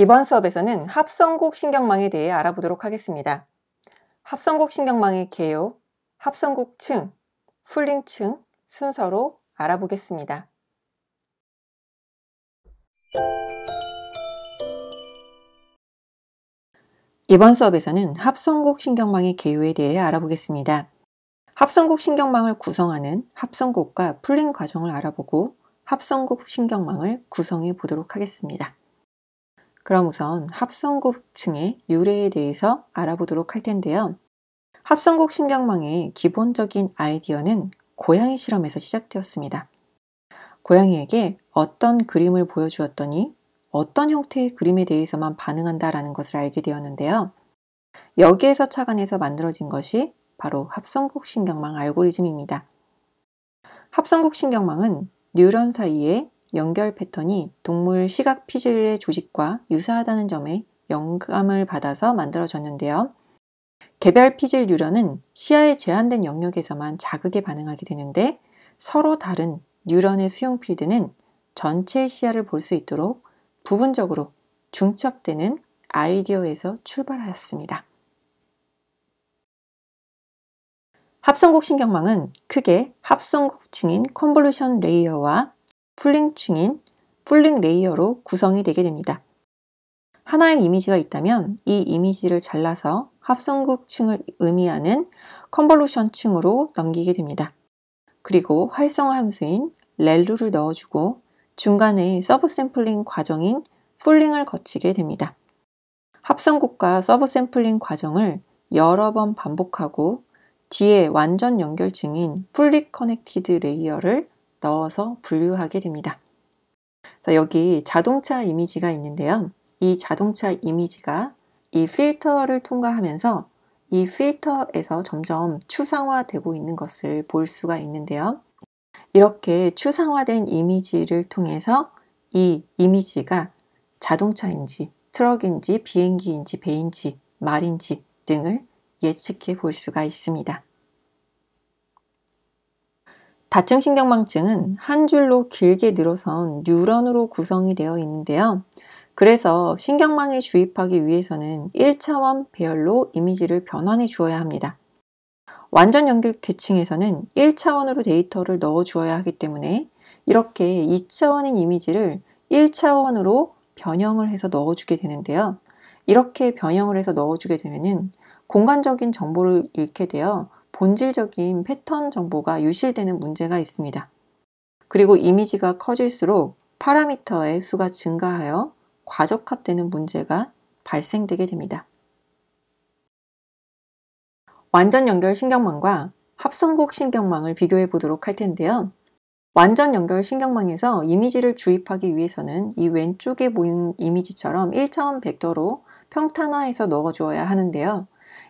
이번 수업에서는 합성곡 신경망에 대해 알아보도록 하겠습니다. 합성곡 신경망의 개요, 합성곡층, 풀링층 순서로 알아보겠습니다. 이번 수업에서는 합성곡 신경망의 개요에 대해 알아보겠습니다. 합성곡 신경망을 구성하는 합성곡과 풀링 과정을 알아보고 합성곡 신경망을 구성해 보도록 하겠습니다. 그럼 우선 합성곡층의 유래에 대해서 알아보도록 할 텐데요. 합성곡 신경망의 기본적인 아이디어는 고양이 실험에서 시작되었습니다. 고양이에게 어떤 그림을 보여주었더니 어떤 형태의 그림에 대해서만 반응한다라는 것을 알게 되었는데요. 여기에서 착안해서 만들어진 것이 바로 합성곡 신경망 알고리즘입니다. 합성곡 신경망은 뉴런 사이에 연결 패턴이 동물 시각 피질의 조직과 유사하다는 점에 영감을 받아서 만들어졌는데요. 개별 피질 뉴런은 시야에 제한된 영역에서만 자극에 반응하게 되는데 서로 다른 뉴런의 수용 필드는 전체 시야를 볼 수 있도록 부분적으로 중첩되는 아이디어에서 출발하였습니다. 합성곡 신경망은 크게 합성곡층인 컨볼루션 레이어와 풀링층인 풀링 레이어로 구성이 되게 됩니다. 하나의 이미지가 있다면 이 이미지를 잘라서 합성국층을 의미하는 컨볼루션층으로 넘기게 됩니다. 그리고 활성화 함수인 렐루를 넣어주고 중간에 서브 샘플링 과정인 풀링을 거치게 됩니다. 합성국과 서브 샘플링 과정을 여러 번 반복하고 뒤에 완전 연결층인 풀리 커넥티드 레이어를 넣어서 분류하게 됩니다. 자, 여기 자동차 이미지가 있는데요. 이 자동차 이미지가 이 필터를 통과하면서 이 필터에서 점점 추상화되고 있는 것을 볼 수가 있는데요. 이렇게 추상화된 이미지를 통해서 이 이미지가 자동차인지 트럭인지 비행기인지 배인지 말인지 등을 예측해 볼 수가 있습니다. 다층 신경망증은 한 줄로 길게 늘어선 뉴런으로 구성이 되어 있는데요. 그래서 신경망에 주입하기 위해서는 1차원 배열로 이미지를 변환해 주어야 합니다. 완전 연결 계층에서는 1차원으로 데이터를 넣어 주어야 하기 때문에 이렇게 2차원인 이미지를 1차원으로 변형을 해서 넣어주게 되는데요. 이렇게 변형을 해서 넣어주게 되면 공간적인 정보를 잃게 되어 본질적인 패턴 정보가 유실되는 문제가 있습니다. 그리고 이미지가 커질수록 파라미터의 수가 증가하여 과적합되는 문제가 발생되게 됩니다. 완전 연결 신경망과 합성곡 신경망을 비교해 보도록 할 텐데요. 완전 연결 신경망에서 이미지를 주입하기 위해서는 이 왼쪽에 보이는 이미지처럼 1차원 벡터로 평탄화해서 넣어주어야 하는데요.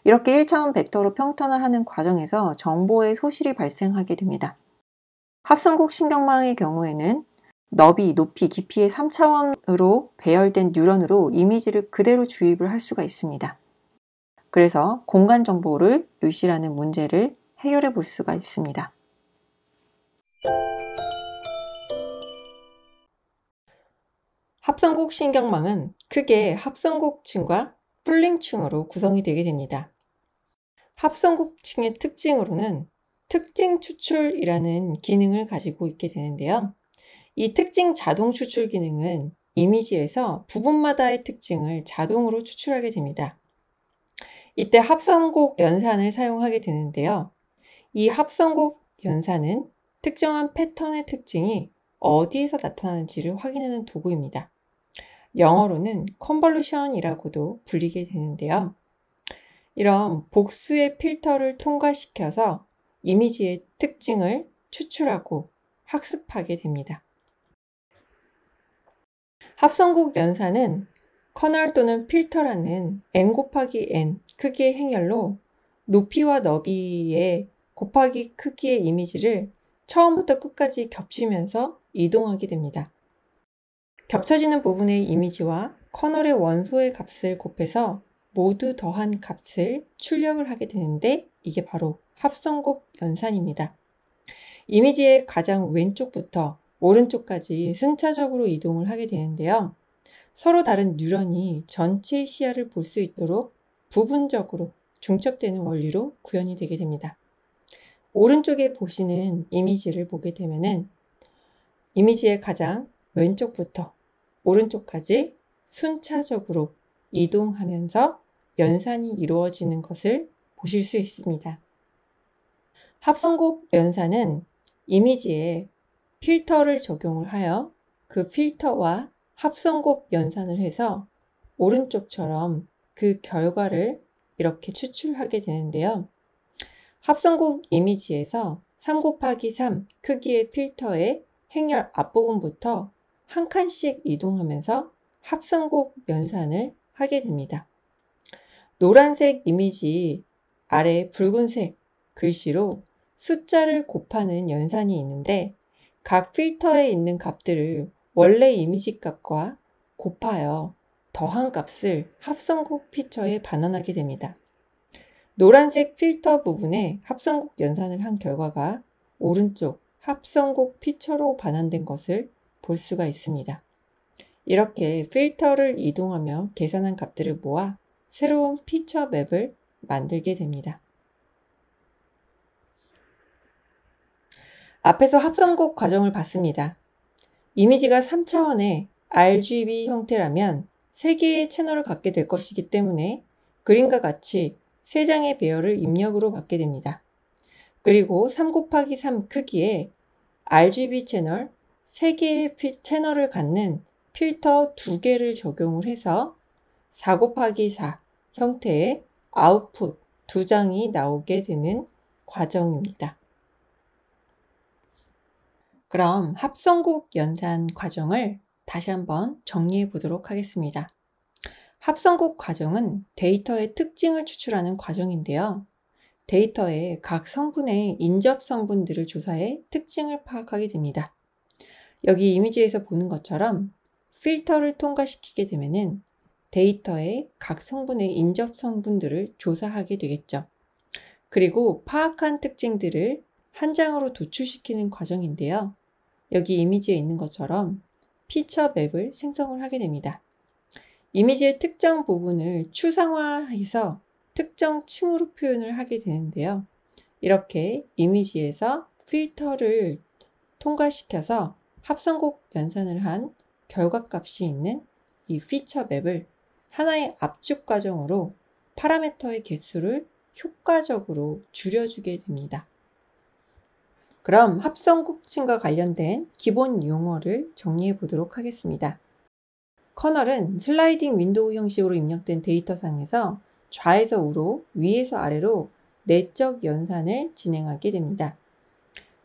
이렇게 1차원 벡터로 평탄을 하는 과정에서 정보의 소실이 발생하게 됩니다. 합성국 신경망의 경우에는 너비, 높이, 깊이의 3차원으로 배열된 뉴런으로 이미지를 그대로 주입을 할 수가 있습니다. 그래서 공간 정보를 유실하는 문제를 해결해 볼 수가 있습니다. 합성국 신경망은 크게 합성국층과 풀링층으로 구성이 되게 됩니다. 합성국층의 특징으로는 특징 추출이라는 기능을 가지고 있게 되는데요. 이 특징 자동 추출 기능은 이미지에서 부분마다의 특징을 자동으로 추출하게 됩니다. 이때 합성곡 연산을 사용하게 되는데요. 이 합성곡 연산은 특정한 패턴의 특징이 어디에서 나타나는지를 확인하는 도구입니다. 영어로는 컨볼루션이라고도 불리게 되는데요. 이런 음. 복수의 필터를 통과시켜서 이미지의 특징을 추출하고 학습하게 됩니다. 합성곡 연산은 커널 또는 필터라는 n 곱하기 n 크기의 행렬로 높이와 너비의 곱하기 크기의 이미지를 처음부터 끝까지 겹치면서 이동하게 됩니다. 겹쳐지는 부분의 이미지와 커널의 원소의 값을 곱해서 모두 더한 값을 출력을 하게 되는데 이게 바로 합성곡 연산입니다. 이미지의 가장 왼쪽부터 오른쪽까지 순차적으로 이동을 하게 되는데요. 서로 다른 뉴런이 전체 시야를 볼 수 있도록 부분적으로 중첩되는 원리로 구현이 되게 됩니다. 오른쪽에 보시는 이미지를 보게 되면은 이미지의 가장 왼쪽부터 오른쪽까지 순차적으로 이동하면서 연산이 이루어지는 것을 보실 수 있습니다. 합성곡 연산은 이미지에 필터를 적용을 하여 그 필터와 합성곡 연산을 해서 오른쪽처럼 그 결과를 이렇게 추출하게 되는데요. 합성곡 이미지에서 3 곱하기 3 크기의 필터의 행렬 앞부분부터 한 칸씩 이동하면서 합성곡 연산을 하게 됩니다. 노란색 이미지 아래 붉은색 글씨로 숫자를 곱하는 연산이 있는데 각 필터에 있는 값들을 원래 이미지 값과 곱하여 더한 값을 합성곡 피처에 반환하게 됩니다. 노란색 필터 부분에 합성곡 연산을 한 결과가 오른쪽 합성곡 피처로 반환된 것을 볼 수가 있습니다. 이렇게 필터를 이동하며 계산한 값들을 모아 새로운 피처 맵을 만들게 됩니다. 앞에서 합성곡 과정을 봤습니다. 이미지가 3차원의 RGB 형태라면 3개의 채널을 갖게 될 것이기 때문에 그림과 같이 3장의 배열을 입력으로 받게 됩니다. 그리고 3 곱하기 3크기에 RGB 채널 3개의 채널을 갖는 필터 2개를 적용을 해서 4 곱하기 4 형태의 아웃풋 두 장이 나오게 되는 과정입니다. 그럼 합성곡 연산 과정을 다시 한번 정리해 보도록 하겠습니다. 합성곡 과정은 데이터의 특징을 추출하는 과정인데요. 데이터의 각 성분의 인접 성분들을 조사해 특징을 파악하게 됩니다. 여기 이미지에서 보는 것처럼 필터를 통과시키게 되면은 데이터의 각 성분의 인접 성분들을 조사하게 되겠죠. 그리고 파악한 특징들을 한 장으로 도출시키는 과정인데요. 여기 이미지에 있는 것처럼 피처 맵을 생성을 하게 됩니다. 이미지의 특정 부분을 추상화해서 특정 층으로 표현을 하게 되는데요. 이렇게 이미지에서 필터를 통과시켜서 합성곡 연산을 한 결과값이 있는 이 피처 맵을 하나의 압축 과정으로 파라메터의 개수를 효과적으로 줄여주게 됩니다. 그럼 합성 코칭과 관련된 기본 용어를 정리해 보도록 하겠습니다. 커널은 슬라이딩 윈도우 형식으로 입력된 데이터상에서 좌에서 우로, 위에서 아래로 내적 연산을 진행하게 됩니다.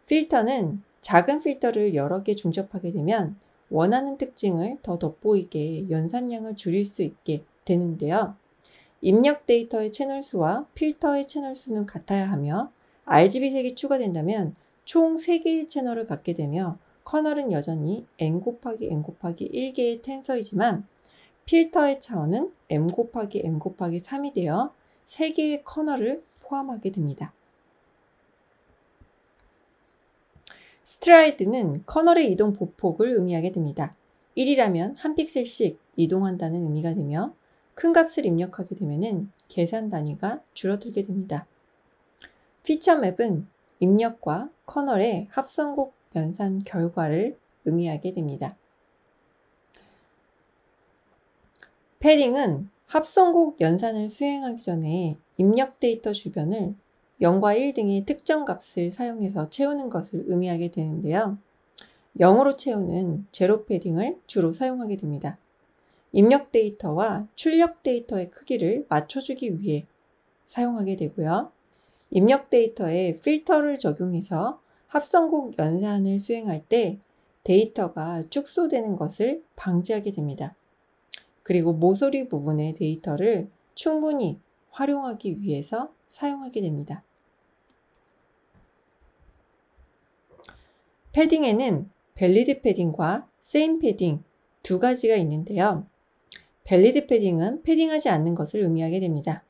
필터는 작은 필터를 여러 개 중첩하게 되면 원하는 특징을 더 돋보이게 연산량을 줄일 수 있게 되는데요. 입력 데이터의 채널 수와 필터의 채널 수는 같아야 하며 RGB 색이 추가된다면 총 3개의 채널을 갖게 되며 커널은 여전히 n 곱하기 n 곱하기 1개의 텐서이지만 필터의 차원은 m 곱하기 m 곱하기 3이 되어 3개의 커널을 포함하게 됩니다. 스트라이드는 커널의 이동 보폭을 의미하게 됩니다. 1이라면 한 픽셀씩 이동한다는 의미가 되며 큰 값을 입력하게 되면 계산 단위가 줄어들게 됩니다. 피처 맵은 입력과 커널의 합성곡 연산 결과를 의미하게 됩니다. 패딩은 합성곡 연산을 수행하기 전에 입력 데이터 주변을 0과 1등의 특정 값을 사용해서 채우는 것을 의미하게 되는데요. 0으로 채우는 제로 패딩을 주로 사용하게 됩니다. 입력 데이터와 출력 데이터의 크기를 맞춰주기 위해 사용하게 되고요. 입력 데이터에 필터를 적용해서 합성곡 연산을 수행할 때 데이터가 축소되는 것을 방지하게 됩니다. 그리고 모서리 부분의 데이터를 충분히 활용하기 위해서 사용하게 됩니다. 패딩에는 벨리드 패딩과 세임 패딩 두 가지가 있는데요. 벨리드 패딩은 패딩하지 않는 것을 의미하게 됩니다.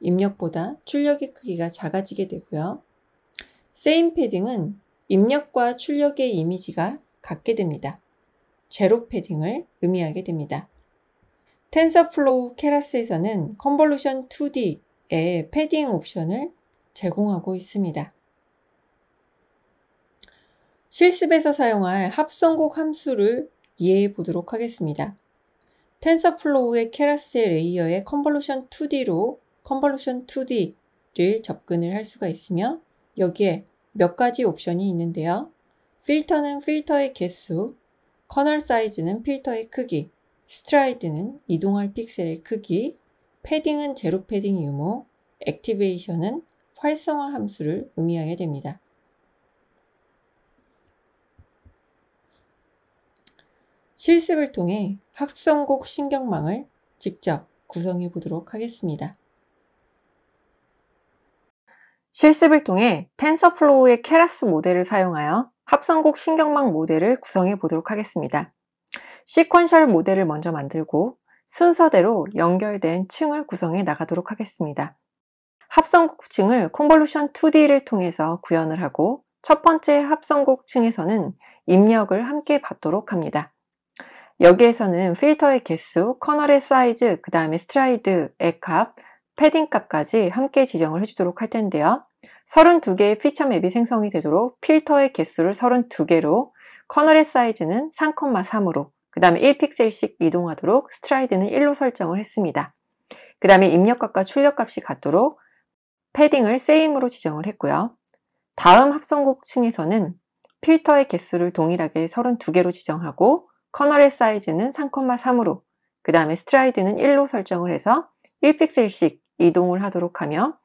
입력보다 출력의 크기가 작아지게 되고요. 세임 패딩은 입력과 출력의 이미지가 같게 됩니다. 제로 패딩을 의미하게 됩니다. 텐서플로우 케라스에서는 컨볼루션 2D의 패딩 옵션을 제공하고 있습니다. 실습에서 사용할 합성곡 함수를 이해해 보도록 하겠습니다. 텐서플로우의 케라스의 레이어에 컨볼루션 2D로 컨볼루션 2D를 접근을 할 수가 있으며 여기에 몇 가지 옵션이 있는데요. 필터는 필터의 개수, 커널 사이즈는 필터의 크기, 스트라이드는 이동할 픽셀의 크기, 패딩은 제로 패딩 유무, 액티베이션은 활성화 함수를 의미하게 됩니다. 실습을 통해 합성곡 신경망을 직접 구성해 보도록 하겠습니다. 실습을 통해 텐서플로우의 케라스 모델을 사용하여 합성곡 신경망 모델을 구성해 보도록 하겠습니다. 시퀀셜 모델을 먼저 만들고 순서대로 연결된 층을 구성해 나가도록 하겠습니다. 합성곡 층을 콘볼루션 2D를 통해서 구현을 하고 첫 번째 합성곡 층에서는 입력을 함께 받도록 합니다. 여기에서는 필터의 개수, 커널의 사이즈, 그 다음에 스트라이드의 값, 패딩 값까지 함께 지정을 해주도록 할 텐데요. 32개의 피처 맵이 생성이 되도록 필터의 개수를 32개로, 커널의 사이즈는 3,3으로, 그 다음에 1픽셀씩 이동하도록 스트라이드는 1로 설정을 했습니다. 그 다음에 입력값과 출력값이 같도록 패딩을 세임으로 지정을 했고요. 다음 합성곡 층에서는 필터의 개수를 동일하게 32개로 지정하고 커널의 사이즈는 3,3으로 그 다음에 스트라이드는 1로 설정을 해서 1픽셀씩 이동을 하도록 하며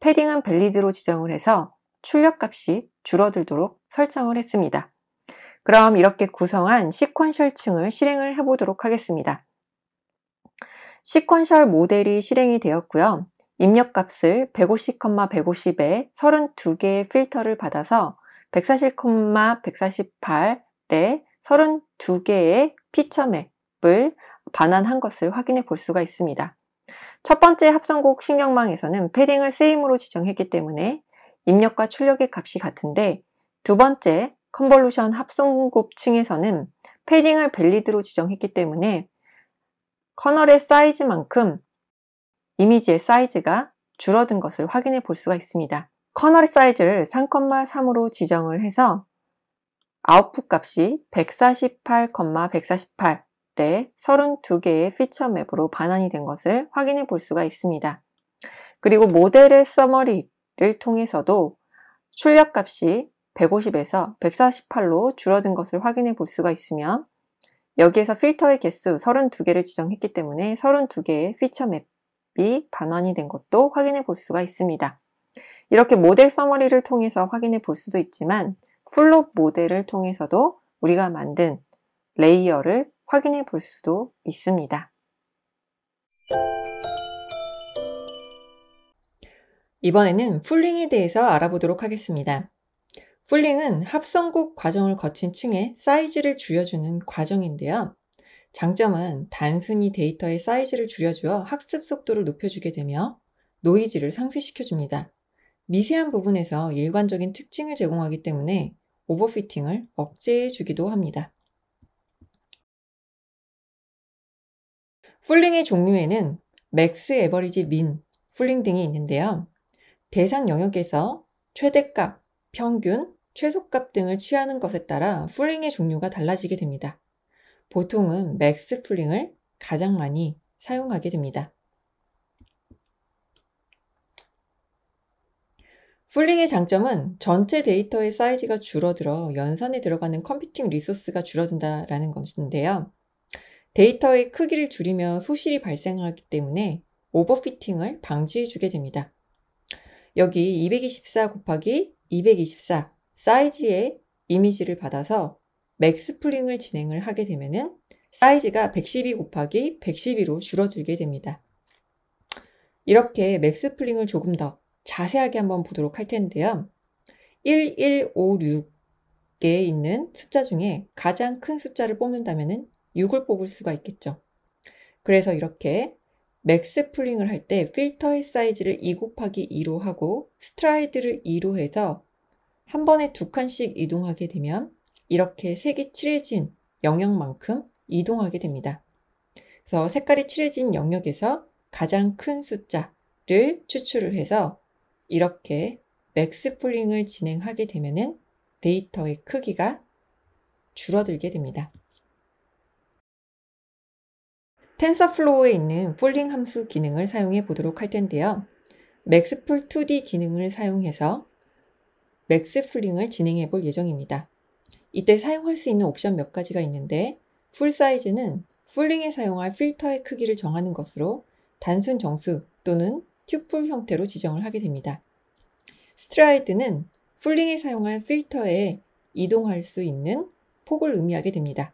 패딩은 벨리드로 지정을 해서 출력값이 줄어들도록 설정을 했습니다. 그럼 이렇게 구성한 시퀀셜 층을 실행을 해보도록 하겠습니다. 시퀀셜 모델이 실행이 되었고요. 입력값을 150,150에 32개의 필터를 받아서 140,148에 32개의 피처맵을 반환한 것을 확인해 볼 수가 있습니다. 첫 번째 합성곡 신경망에서는 패딩을 세임으로 지정했기 때문에 입력과 출력의 값이 같은데 두 번째 컨볼루션 합성곡 층에서는 패딩을 밸리드로 지정했기 때문에 커널의 사이즈만큼 이미지의 사이즈가 줄어든 것을 확인해 볼 수가 있습니다. 커널의 사이즈를 3,3으로 지정을 해서 아웃풋 값이 1 4 8 1 4 8에 32개의 피처 맵으로 반환이 된 것을 확인해 볼 수가 있습니다. 그리고 모델의 서머리를 통해서도 출력 값이 150에서 148로 줄어든 것을 확인해 볼 수가 있으며 여기에서 필터의 개수 32개를 지정했기 때문에 32개의 피처 맵이 반환이 된 것도 확인해 볼 수가 있습니다. 이렇게 모델 서머리를 통해서 확인해 볼 수도 있지만 플롭 모델을 통해서도 우리가 만든 레이어를 확인해 볼 수도 있습니다. 이번에는 풀링에 대해서 알아보도록 하겠습니다. 풀링은 합성곡 과정을 거친 층에 사이즈를 줄여주는 과정인데요. 장점은 단순히 데이터의 사이즈를 줄여주어 학습 속도를 높여주게 되며 노이즈를 상쇄시켜줍니다. 미세한 부분에서 일관적인 특징을 제공하기 때문에 오버피팅을 억제해 주기도 합니다. 풀링의 종류에는 맥스 에버리지 민, 풀링 등이 있는데요. 대상 영역에서 최대값, 평균, 최소값 등을 취하는 것에 따라 풀링의 종류가 달라지게 됩니다. 보통은 맥스 풀링을 가장 많이 사용하게 됩니다. 풀링의 장점은 전체 데이터의 사이즈가 줄어들어 연산에 들어가는 컴퓨팅 리소스가 줄어든다라는 것인데요. 데이터의 크기를 줄이면 소실이 발생하기 때문에 오버피팅을 방지해주게 됩니다. 여기 224 곱하기 224 사이즈의 이미지를 받아서 맥스풀링을 진행을 하게 되면은 사이즈가 112 곱하기 112로 줄어들게 됩니다. 이렇게 맥스풀링을 조금 더 자세하게 한번 보도록 할 텐데요. 1156에 있는 숫자 중에 가장 큰 숫자를 뽑는다면 6을 뽑을 수가 있겠죠. 그래서 이렇게 맥스 풀링을 할 때 필터의 사이즈를 2 곱하기 2로 하고 스트라이드를 2로 해서 한 번에 두 칸씩 이동하게 되면 이렇게 색이 칠해진 영역만큼 이동하게 됩니다. 그래서 색깔이 칠해진 영역에서 가장 큰 숫자를 추출을 해서 이렇게 맥스플링을 진행하게 되면 데이터의 크기가 줄어들게 됩니다. 텐서플로우에 있는 폴링 함수 기능을 사용해 보도록 할 텐데요. 맥스풀 2D 기능을 사용해서 맥스풀링을 진행해 볼 예정입니다. 이때 사용할 수 있는 옵션 몇 가지가 있는데 풀 사이즈는 풀링에 사용할 필터의 크기를 정하는 것으로 단순 정수 또는 튜플 형태로 지정을 하게 됩니다. 스트라이드는 풀링에 사용한 필터에 이동할 수 있는 폭을 의미하게 됩니다.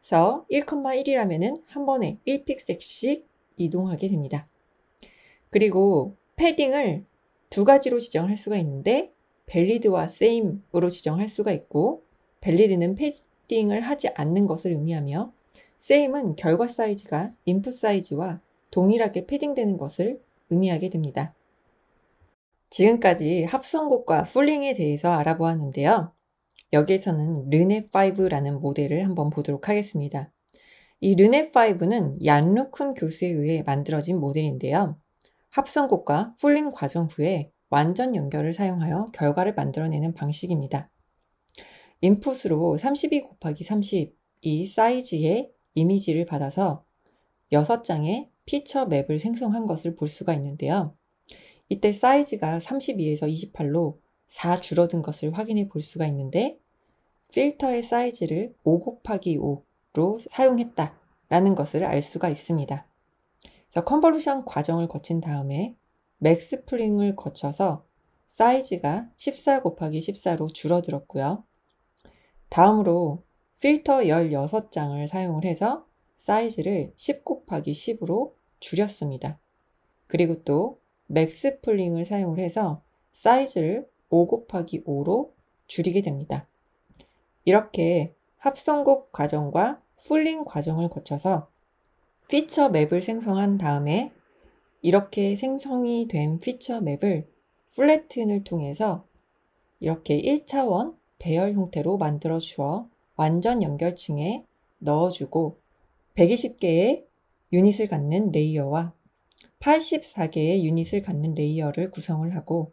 그래서 1,1이라면 한 번에 1픽셀씩 이동하게 됩니다. 그리고 패딩을 두 가지로 지정할 수가 있는데 벨리드와 세임으로 지정할 수가 있고 벨리드는 패딩을 하지 않는 것을 의미하며 세임은 결과 사이즈가 인풋 사이즈와 동일하게 패딩되는 것을 의미하게 됩니다. 지금까지 합성곡과 풀링에 대해서 알아보았는데요. 여기에서는 르네5라는 모델을 한번 보도록 하겠습니다. 이 르네5는 얀루쿤 교수에 의해 만들어진 모델인데요. 합성곡과 풀링 과정 후에 완전 연결을 사용하여 결과를 만들어내는 방식입니다. 인풋으로 32 곱하기 30 이 사이즈의 이미지를 받아서 6장의 피처 맵을 생성한 것을 볼 수가 있는데요. 이때 사이즈가 32에서 28로 4 줄어든 것을 확인해 볼 수가 있는데 필터의 사이즈를 5 곱하기 5로 사용했다라는 것을 알 수가 있습니다. 그래서 컨버루션 과정을 거친 다음에 맥스프링을 거쳐서 사이즈가 14 곱하기 14로 줄어들었고요. 다음으로 필터 16장을 사용을 해서 사이즈를 10 곱하기 10으로 줄였습니다. 그리고 또 맥스 풀링을 사용을 해서 사이즈를 5 곱하기 5로 줄이게 됩니다. 이렇게 합성곡 과정과 풀링 과정을 거쳐서 피처 맵을 생성한 다음에 이렇게 생성이 된 피처 맵을 플래튼을 통해서 이렇게 1차원 배열 형태로 만들어 주어 완전 연결층에 넣어주고 120개의 유닛을 갖는 레이어와 84개의 유닛을 갖는 레이어를 구성을 하고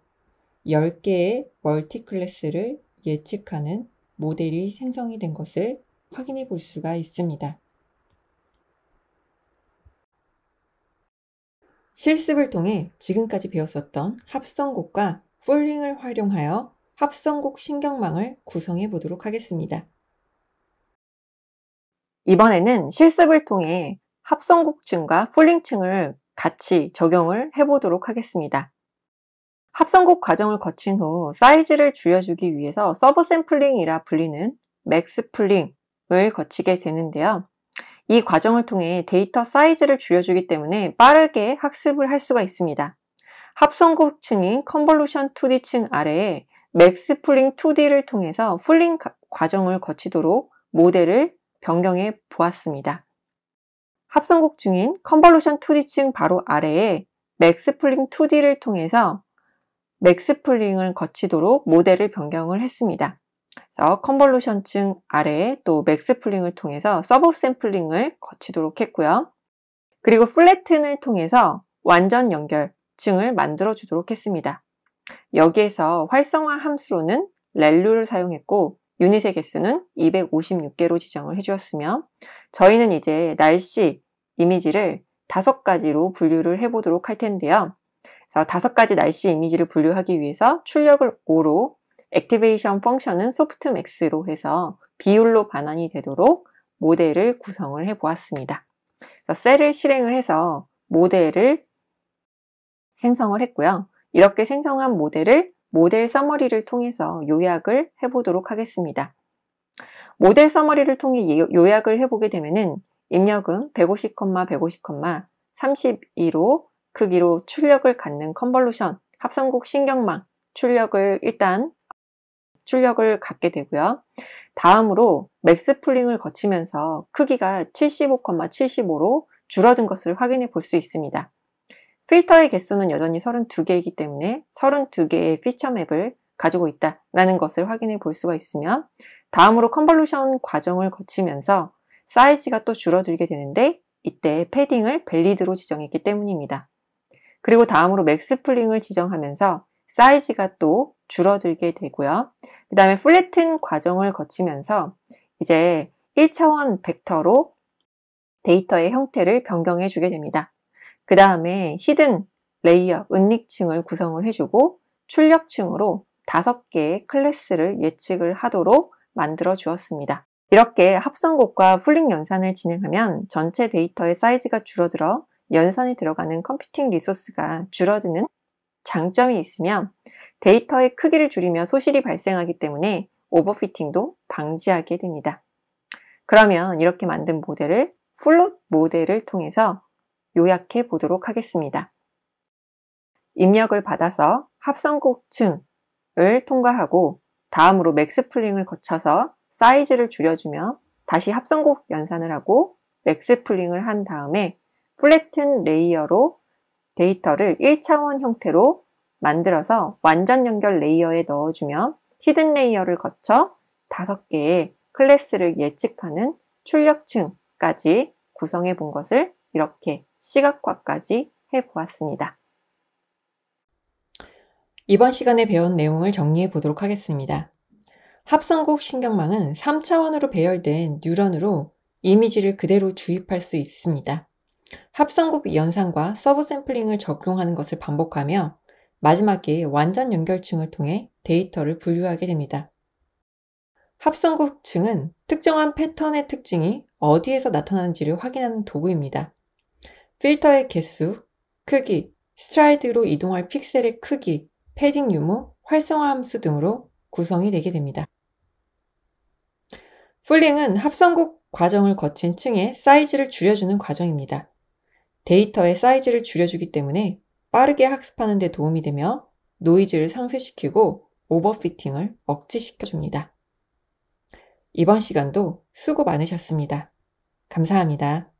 10개의 멀티 클래스를 예측하는 모델이 생성이 된 것을 확인해 볼 수가 있습니다. 실습을 통해 지금까지 배웠었던 합성곡과 폴링을 활용하여 합성곡 신경망을 구성해 보도록 하겠습니다. 이번에는 실습을 통해 합성곡층과 풀링층을 같이 적용을 해보도록 하겠습니다. 합성곡 과정을 거친 후 사이즈를 줄여주기 위해서 서브 샘플링이라 불리는 맥스 풀링을 거치게 되는데요. 이 과정을 통해 데이터 사이즈를 줄여주기 때문에 빠르게 학습을 할 수가 있습니다. 합성곡층인 컨볼루션 2D층 아래에 맥스 풀링 2D를 통해서 풀링 과정을 거치도록 모델을 변경해 보았습니다. 합성곡 중인 컨볼루션 2D 층 바로 아래에 맥스플링 2D를 통해서 맥스플링을 거치도록 모델을 변경을 했습니다. 그래서 컨볼루션 층 아래에 또 맥스플링을 통해서 서브 샘플링을 거치도록 했고요. 그리고 플래튼을 통해서 완전 연결층을 만들어 주도록 했습니다. 여기에서 활성화 함수로는 렐루를 사용했고 유닛의 개수는 256개로 지정을 해주었으며 저희는 이제 날씨 이미지를 다섯 가지로 분류를 해보도록 할 텐데요. 그래서 다섯 가지 날씨 이미지를 분류하기 위해서 출력을 5로 액티베이션 펑션은 소프트맥스로 해서 비율로 반환이 되도록 모델을 구성을 해 보았습니다. 그래서 셀을 실행을 해서 모델을 생성을 했고요. 이렇게 생성한 모델을 모델 서머리를 통해서 요약을 해보도록 하겠습니다. 모델 서머리를 통해 예, 요약을 해보게 되면은 입력은 150, 150, 32로 크기로 출력을 갖는 컨볼루션, 합성국 신경망, 출력을 일단 출력을 갖게 되고요. 다음으로 맥스풀링을 거치면서 크기가 75,75로 줄어든 것을 확인해 볼 수 있습니다. 필터의 개수는 여전히 32개이기 때문에 32개의 피처 맵을 가지고 있다라는 것을 확인해 볼 수가 있으며 다음으로 컨볼루션 과정을 거치면서 사이즈가 또 줄어들게 되는데 이때 패딩을 벨리드로 지정했기 때문입니다. 그리고 다음으로 맥스플링을 지정하면서 사이즈가 또 줄어들게 되고요. 그 다음에 플래튼 과정을 거치면서 이제 1차원 벡터로 데이터의 형태를 변경해 주게 됩니다. 그 다음에 히든 레이어, 은닉층을 구성을 해주고 출력층으로 다섯 개의 클래스를 예측을 하도록 만들어 주었습니다. 이렇게 합성곡과 풀링 연산을 진행하면 전체 데이터의 사이즈가 줄어들어 연산이 들어가는 컴퓨팅 리소스가 줄어드는 장점이 있으며 데이터의 크기를 줄이며 소실이 발생하기 때문에 오버피팅도 방지하게 됩니다. 그러면 이렇게 만든 모델을 플롯 모델을 통해서 요약해 보도록 하겠습니다. 입력을 받아서 합성곡층을 통과하고 다음으로 맥스플링을 거쳐서 사이즈를 줄여주며 다시 합성곡 연산을 하고 맥스플링을 한 다음에 플래튼 레이어로 데이터를 1차원 형태로 만들어서 완전 연결 레이어에 넣어주며 히든 레이어를 거쳐 5개의 클래스를 예측하는 출력층까지 구성해 본 것을 이렇게 시각화까지 해보았습니다. 이번 시간에 배운 내용을 정리해 보도록 하겠습니다. 합성곡 신경망은 3차원으로 배열된 뉴런으로 이미지를 그대로 주입할 수 있습니다. 합성곡 연상과 서브 샘플링을 적용하는 것을 반복하며 마지막에 완전 연결층을 통해 데이터를 분류하게 됩니다. 합성곡층은 특정한 패턴의 특징이 어디에서 나타나는지를 확인하는 도구입니다. 필터의 개수, 크기, 스트라이드로 이동할 픽셀의 크기, 패딩 유무, 활성화 함수 등으로 구성이 되게 됩니다. 풀링은 합성국 과정을 거친 층에 사이즈를 줄여주는 과정입니다. 데이터의 사이즈를 줄여주기 때문에 빠르게 학습하는 데 도움이 되며 노이즈를 상쇄시키고 오버피팅을 억지시켜줍니다. 이번 시간도 수고 많으셨습니다. 감사합니다.